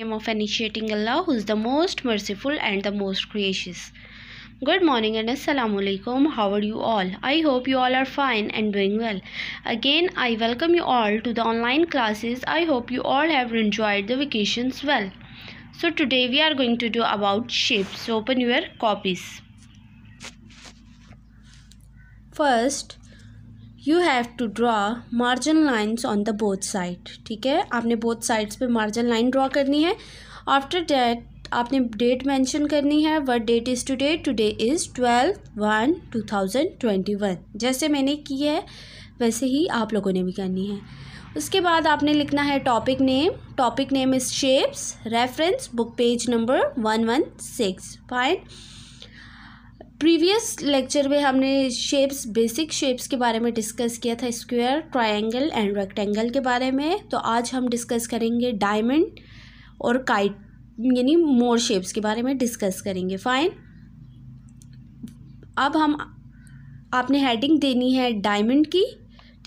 name of initiating Allah who is the most merciful and the most gracious. Good morning and Assalamu Alaikum. How are you all? I hope you all are fine and doing well. Again, I welcome you all to the online classes. I hope you all have enjoyed the vacations well. So today we are going to do about shapes. Open your copies. First, you have to draw margin lines on the both side ठीक है आपने both sides पे margin line draw करनी है after that आपने date mention करनी है what date is today today is twelve one two thousand twenty one जैसे मैंने की है वैसे ही आप लोगों ने भी करनी है उसके बाद आपने लिखना है topic name topic name is shapes reference book page number one one six fine previous lecture में हमने शेप्स बेसिक शेप्स के बारे में डिस्कस किया था स्क्वायर ट्रायंगल एंड रेक्टेंगल के बारे में तो आज हम डिस्कस करेंगे डायमंड और काइट यानी मोर शेप्स के बारे में डिस्कस करेंगे फाइन अब हम आपने हेडिंग देनी है डायमंड की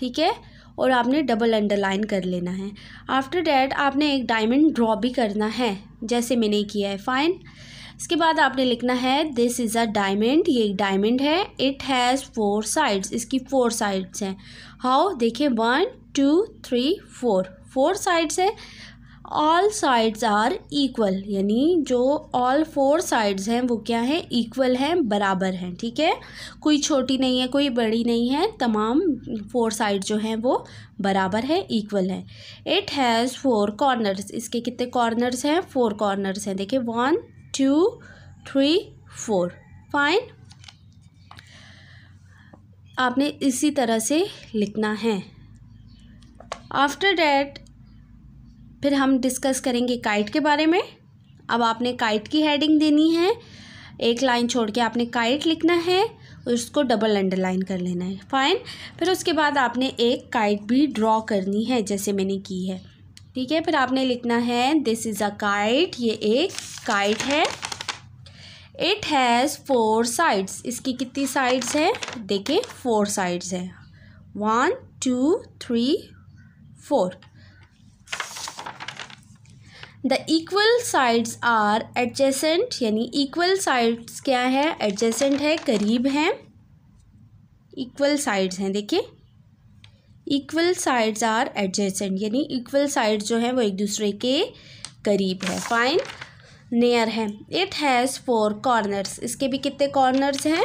ठीक है और आपने डबल अंडरलाइन कर लेना है आफ्टर डैट आपने एक डायमंड ड्रॉ भी करना है जैसे मैंने किया है फाइन इसके बाद आपने लिखना है दिस इज़ अ डायमंड ये एक डायमंड है इट हैज़ फोर साइड्स इसकी फोर साइड्स हैं हाउ देखिए one two three four four sides हैं ऑल साइड्स आर इक्वल यानी जो ऑल फोर साइड्स हैं वो क्या हैं इक्वल हैं बराबर हैं ठीक है कोई छोटी नहीं है कोई बड़ी नहीं है तमाम फोर साइड जो हैं वो बराबर है इक्वल है इट हैज़ फोर कॉर्नर्स इसके कितने कॉर्नर्स हैं फोर कॉर्नर्स हैं देखिए one two, three, four. Fine. आपने इसी तरह से लिखना है आफ्टर डैट फिर हम डिस्कस करेंगे काइट के बारे में अब आपने काइट की हेडिंग देनी है एक लाइन छोड़ के आपने काइट लिखना है उसको डबल अंडरलाइन कर लेना है फाइन फिर उसके बाद आपने एक काइट भी ड्रॉ करनी है जैसे मैंने की है ठीक है फिर आपने लिखना है दिस इज़ अ काइट ये एक काइट है इट हैज़ फोर साइड्स इसकी कितनी साइड्स है देखिए फोर साइड्स हैं one two three four the equal sides are adjacent यानी इक्वल साइड्स क्या है एडजेसेंट है करीब हैं इक्वल साइड्स हैं देखिए इक्वल साइड्स आर एडजेसेंट यानी इक्वल साइड जो हैं वो एक दूसरे के करीब है फाइन नियर है इट हैज़ फोर कॉर्नर्स इसके भी कितने कॉर्नर्स हैं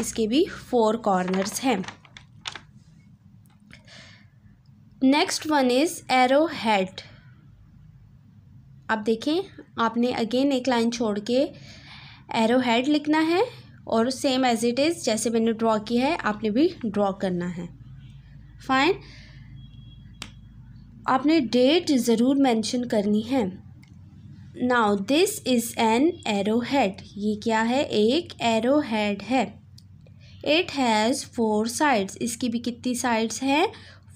इसके भी फोर कॉर्नर्स हैं next one is arrow head आप देखें आपने अगेन एक लाइन छोड़ के एरो हेड लिखना है और सेम एज इट इज़ जैसे मैंने ड्रॉ किया है आपने भी ड्रॉ करना है फाइन आपने डेट ज़रूर मेंशन करनी है now this is an arrow head ये क्या है एक एरो हेड है इट हैज़ फोर साइड्स इसकी भी कितनी साइड्स हैं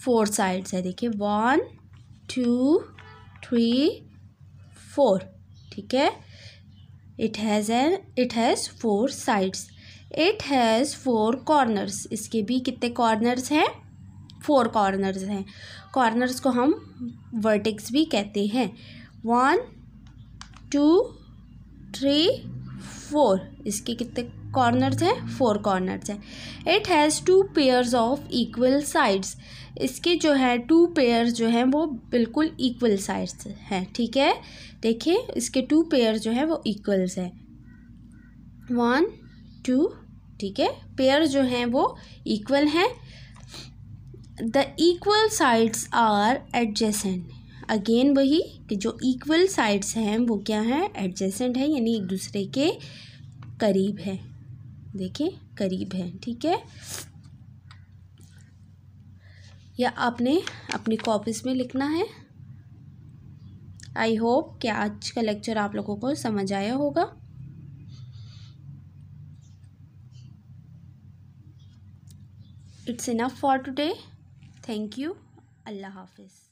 फोर साइड्स है देखिए वन टू थ्री फोर ठीक है it has an it has four sides it has four corners इसके भी कितने कॉर्नर्स हैं फोर कॉर्नर्स हैं कॉर्नर्स को हम वर्टिक्स भी कहते हैं वन टू थ्री फोर इसके कितने कॉर्नर्स हैं फोर कॉर्नर्स हैं it has two pairs of equal sides इसके जो है टू पेयर्स जो हैं वो बिल्कुल इक्वल साइड्स हैं ठीक है देखिए इसके टू पेयर्स जो हैं वो इक्वल्स हैं वन टू ठीक है पेयर जो हैं वो इक्वल हैं the equal sides are adjacent again वही कि जो इक्वल साइड्स हैं वो क्या हैं एडजेसेंट है यानी एक दूसरे के करीब है देखिए करीब है ठीक है या आपने अपनी कॉपीज़ में लिखना है आई होप कि आज का लेक्चर आप लोगों को समझ आया होगा it's enough for today thank you अल्लाह हाफिज़